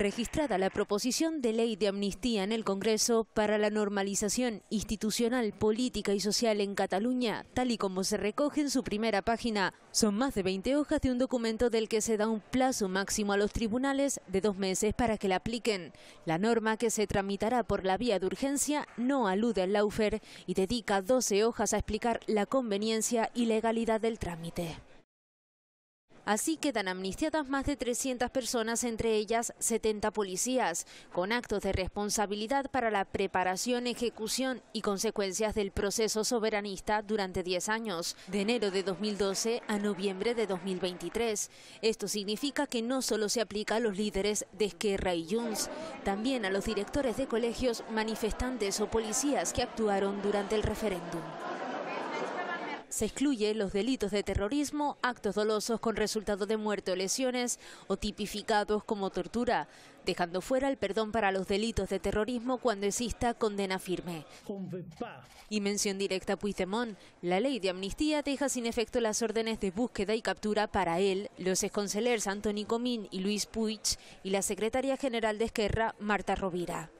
registrada la proposición de ley de amnistía en el Congreso para la normalización institucional, política y social en Cataluña, tal y como se recoge en su primera página. Son más de 20 hojas de un documento del que se da un plazo máximo a los tribunales de dos meses para que la apliquen. La norma que se tramitará por la vía de urgencia no alude al laufer y dedica 12 hojas a explicar la conveniencia y legalidad del trámite. Así quedan amnistiadas más de 300 personas, entre ellas 70 policías, con actos de responsabilidad para la preparación, ejecución y consecuencias del proceso soberanista durante 10 años, de enero de 2012 a noviembre de 2023. Esto significa que no solo se aplica a los líderes de Esquerra y Junts, también a los directores de colegios, manifestantes o policías que actuaron durante el referéndum se excluye los delitos de terrorismo, actos dolosos con resultado de muerte o lesiones o tipificados como tortura, dejando fuera el perdón para los delitos de terrorismo cuando exista condena firme. Y mención directa a Puigdemont, la ley de amnistía deja sin efecto las órdenes de búsqueda y captura para él, los exconcelers Antoni Comín y Luis Puig y la secretaria general de Esquerra, Marta Rovira.